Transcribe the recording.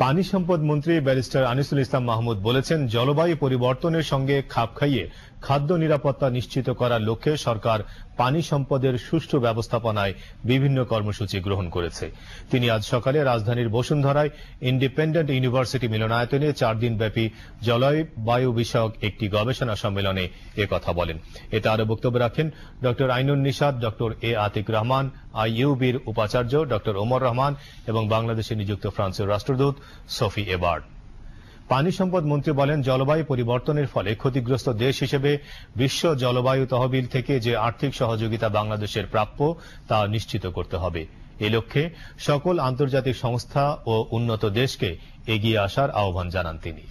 পানি সম্পদ মন্ত্রী ব্যারিস্টার আনিসুল ইসলাম মাহমুদ বলেছেন জলবায়ু পরিবর্তনের সঙ্গে খাপ খাইয়ে খাদ্য নিরাপত্তা নিশ্চিত করার লক্ষ্যে সরকার পানি সম্পদের সুষ্ঠু ব্যবস্থাপনায় বিভিন্ন কর্মসূচি গ্রহণ করেছে তিনি আজ সকালে রাজধানীর বসুন্ধরায় ইন্ডিপেন্ডেন্ট ইউনিভার্সিটি মিলনায়তনে চার দিনব্যাপী জলবায়ু বিষয়ক একটি গবেষণা সম্মেলনে কথা বলেন এতে আরও বক্তব্য রাখেন ড আইনুন নিষাদ ড এ আতিক রহমান আইইউবির উপাচার্য ড ওমর রহমান এবং বাংলাদেশে নিযুক্ত ফ্রান্সের রাষ্ট্রদূত সফি এবার্ড পানি সম্পদ মন্ত্রী বলেন জলবায়ু পরিবর্তনের ফলে ক্ষতিগ্রস্ত দেশ হিসেবে বিশ্ব জলবায়ু তহবিল থেকে যে আর্থিক সহযোগিতা বাংলাদেশের প্রাপ্য তা নিশ্চিত করতে হবে এ লক্ষ্যে সকল আন্তর্জাতিক সংস্থা ও উন্নত দেশকে এগিয়ে আসার আহ্বান জানান তিনি